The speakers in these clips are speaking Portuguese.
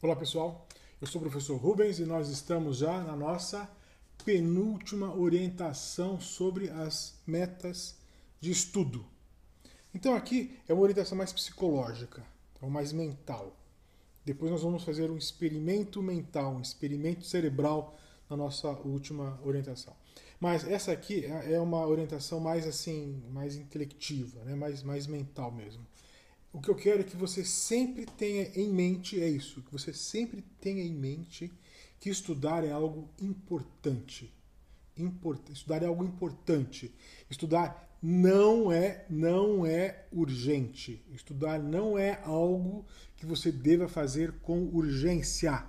Olá pessoal, eu sou o professor Rubens e nós estamos já na nossa penúltima orientação sobre as metas de estudo. Então aqui é uma orientação mais psicológica, então mais mental. Depois nós vamos fazer um experimento mental, um experimento cerebral na nossa última orientação. Mas essa aqui é, é uma orientação mais assim, mais intelectiva, né? mais, mais mental mesmo o que eu quero é que você sempre tenha em mente é isso, que você sempre tenha em mente que estudar é algo importante. Import, estudar é algo importante. Estudar não é não é urgente. Estudar não é algo que você deva fazer com urgência,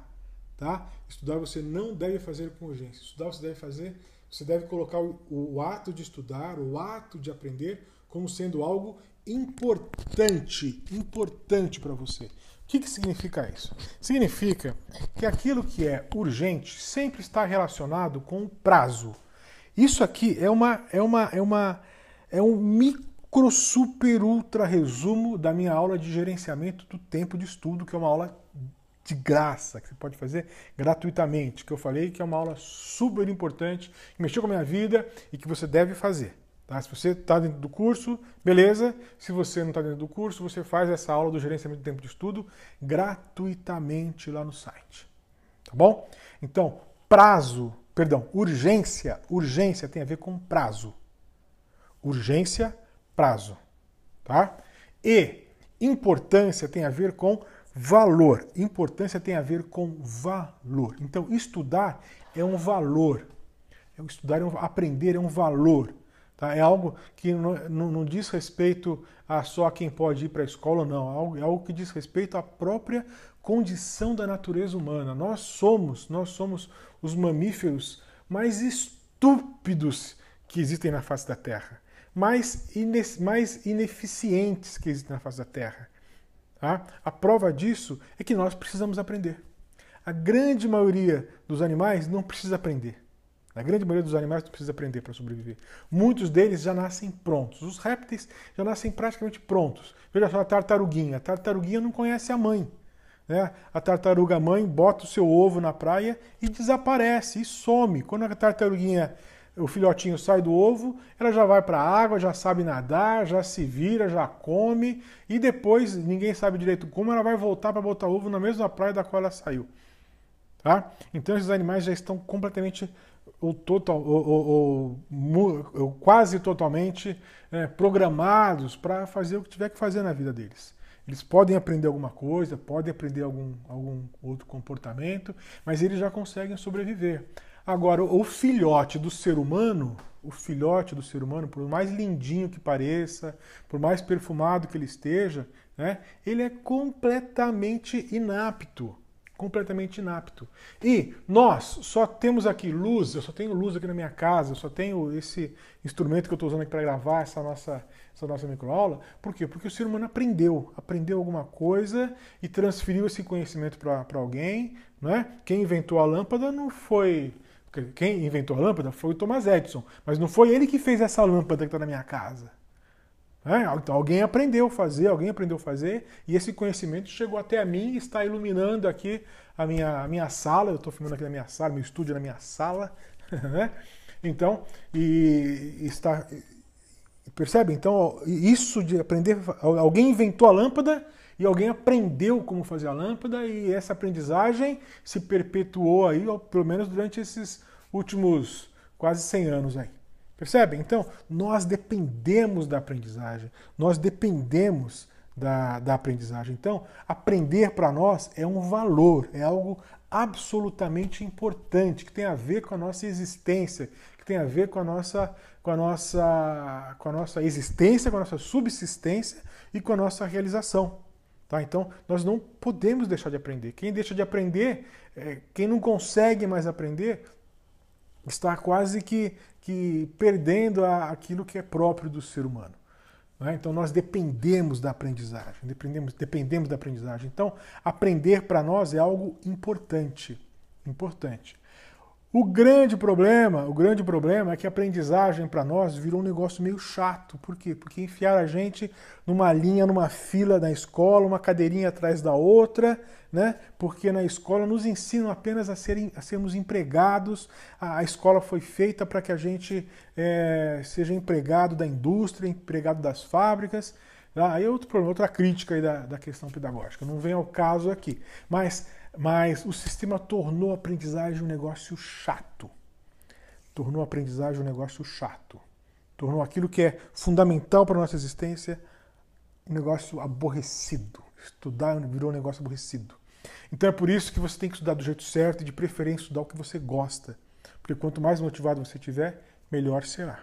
tá? Estudar você não deve fazer com urgência. Estudar você deve fazer, você deve colocar o, o ato de estudar, o ato de aprender como sendo algo importante, importante para você. O que, que significa isso? Significa que aquilo que é urgente sempre está relacionado com o prazo. Isso aqui é uma é uma é uma é um micro super ultra resumo da minha aula de gerenciamento do tempo de estudo, que é uma aula de graça, que você pode fazer gratuitamente, que eu falei que é uma aula super importante, que mexeu com a minha vida e que você deve fazer. Tá? Se você está dentro do curso, beleza. Se você não está dentro do curso, você faz essa aula do gerenciamento do tempo de estudo gratuitamente lá no site. Tá bom? Então, prazo, perdão, urgência. Urgência tem a ver com prazo. Urgência, prazo. Tá? E importância tem a ver com valor. Importância tem a ver com valor. Então, estudar é um valor. É estudar é um, aprender é um valor. Tá? É algo que não, não, não, diz respeito a só quem pode ir para a escola, não. É algo, é algo que diz respeito à própria condição da natureza humana. Nós somos, nós somos os mamíferos mais estúpidos que existem na face da Terra, mais, ine mais ineficientes que existem na face da Terra. Tá? A prova disso é que nós precisamos aprender. A grande maioria dos animais não precisa aprender. Na grande maioria dos animais, tu precisa aprender para sobreviver. Muitos deles já nascem prontos. Os répteis já nascem praticamente prontos. Veja só a tartaruguinha. A tartaruguinha não conhece a mãe. Né? A tartaruga mãe bota o seu ovo na praia e desaparece, e some. Quando a tartaruguinha, o filhotinho sai do ovo, ela já vai para a água, já sabe nadar, já se vira, já come, e depois ninguém sabe direito como ela vai voltar para botar ovo na mesma praia da qual ela saiu. Tá? Então esses animais já estão completamente ou, total, ou, ou, ou, ou quase totalmente é, programados para fazer o que tiver que fazer na vida deles. Eles podem aprender alguma coisa, podem aprender algum, algum outro comportamento, mas eles já conseguem sobreviver. Agora, o filhote do ser humano, o filhote do ser humano, por mais lindinho que pareça, por mais perfumado que ele esteja, né, ele é completamente inapto completamente inapto. E nós só temos aqui luz, eu só tenho luz aqui na minha casa, eu só tenho esse instrumento que eu estou usando aqui para gravar essa nossa, essa nossa microaula. Por quê? Porque o ser humano aprendeu, aprendeu alguma coisa e transferiu esse conhecimento para alguém. Né? Quem inventou a lâmpada não foi. Quem inventou a lâmpada foi o Thomas Edison, mas não foi ele que fez essa lâmpada que está na minha casa. É, alguém aprendeu a fazer, alguém aprendeu a fazer, e esse conhecimento chegou até a mim e está iluminando aqui a minha, a minha sala. Eu estou filmando aqui na minha sala, meu estúdio é na minha sala. Né? então, e, e está. Percebe? Então, isso de aprender. Alguém inventou a lâmpada e alguém aprendeu como fazer a lâmpada, e essa aprendizagem se perpetuou aí, pelo menos durante esses últimos quase 100 anos aí. Percebe? Então, nós dependemos da aprendizagem, nós dependemos da, da aprendizagem. Então, aprender para nós é um valor, é algo absolutamente importante, que tem a ver com a nossa existência, que tem a ver com a nossa, com a nossa, com a nossa existência, com a nossa subsistência e com a nossa realização. Tá? Então, nós não podemos deixar de aprender. Quem deixa de aprender, é, quem não consegue mais aprender, está quase que, que perdendo a, aquilo que é próprio do ser humano. Né? Então nós dependemos da aprendizagem, dependemos, dependemos da aprendizagem. Então aprender para nós é algo importante, importante. O grande problema, o grande problema é que a aprendizagem para nós virou um negócio meio chato. Por quê? Porque enfiar a gente numa linha, numa fila na escola, uma cadeirinha atrás da outra, né? Porque na escola nos ensinam apenas a, serem, a sermos empregados. A, a escola foi feita para que a gente é, seja empregado da indústria, empregado das fábricas. Ah, aí é outro problema, outra crítica aí da, da questão pedagógica. Não vem ao caso aqui. Mas, mas o sistema tornou a aprendizagem um negócio chato. Tornou a aprendizagem um negócio chato. Tornou aquilo que é fundamental para a nossa existência um negócio aborrecido. Estudar virou um negócio aborrecido. Então é por isso que você tem que estudar do jeito certo e de preferência estudar o que você gosta. Porque quanto mais motivado você tiver, melhor será.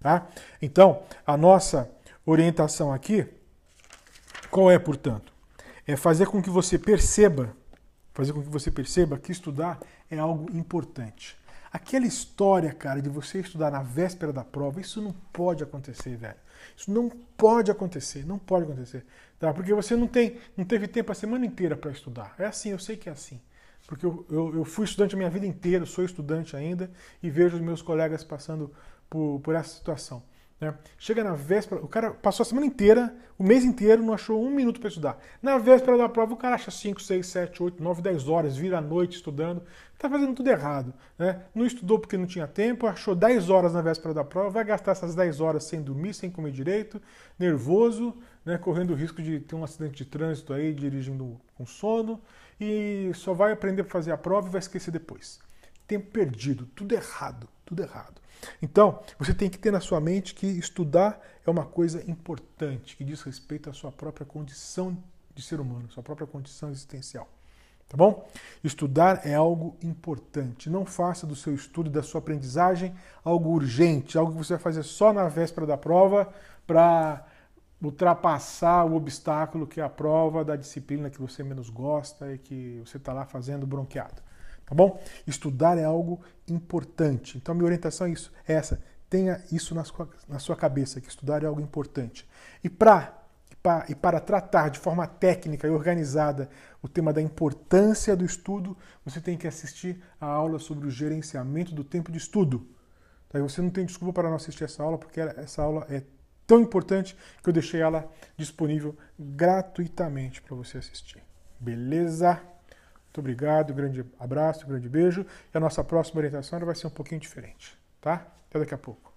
Tá? Então, a nossa orientação aqui, qual é, portanto? É fazer com que você perceba, fazer com que você perceba que estudar é algo importante. Aquela história, cara, de você estudar na véspera da prova, isso não pode acontecer, velho. Isso não pode acontecer, não pode acontecer, tá? Porque você não tem, não teve tempo a semana inteira para estudar. É assim, eu sei que é assim, porque eu, eu, eu, fui estudante a minha vida inteira, sou estudante ainda e vejo os meus colegas passando por, por essa situação. Né? Chega na véspera, o cara passou a semana inteira, o mês inteiro, não achou um minuto para estudar. Na véspera da prova, o cara acha 5, 6, 7, 8, 9, 10 horas, vira a noite estudando, está fazendo tudo errado. Né? Não estudou porque não tinha tempo, achou 10 horas na véspera da prova, vai gastar essas 10 horas sem dormir, sem comer direito, nervoso, né? correndo o risco de ter um acidente de trânsito aí, dirigindo com sono, e só vai aprender a fazer a prova e vai esquecer depois. Tempo perdido, tudo errado. Tudo errado. Então, você tem que ter na sua mente que estudar é uma coisa importante, que diz respeito à sua própria condição de ser humano, sua própria condição existencial. Tá bom? Estudar é algo importante. Não faça do seu estudo da sua aprendizagem algo urgente, algo que você vai fazer só na véspera da prova para ultrapassar o obstáculo que é a prova da disciplina que você menos gosta e que você está lá fazendo bronqueado tá bom? Estudar é algo importante. Então, minha orientação é isso, é essa. Tenha isso na sua, na sua cabeça, que estudar é algo importante. E para e para tratar de forma técnica e organizada o tema da importância do estudo, você tem que assistir a aula sobre o gerenciamento do tempo de estudo. Daí você não tem desculpa para não assistir essa aula, porque essa aula é tão importante que eu deixei ela disponível gratuitamente para você assistir. Beleza? Muito obrigado, grande abraço, grande beijo. E a nossa próxima orientação vai ser um pouquinho diferente, tá? Até daqui a pouco.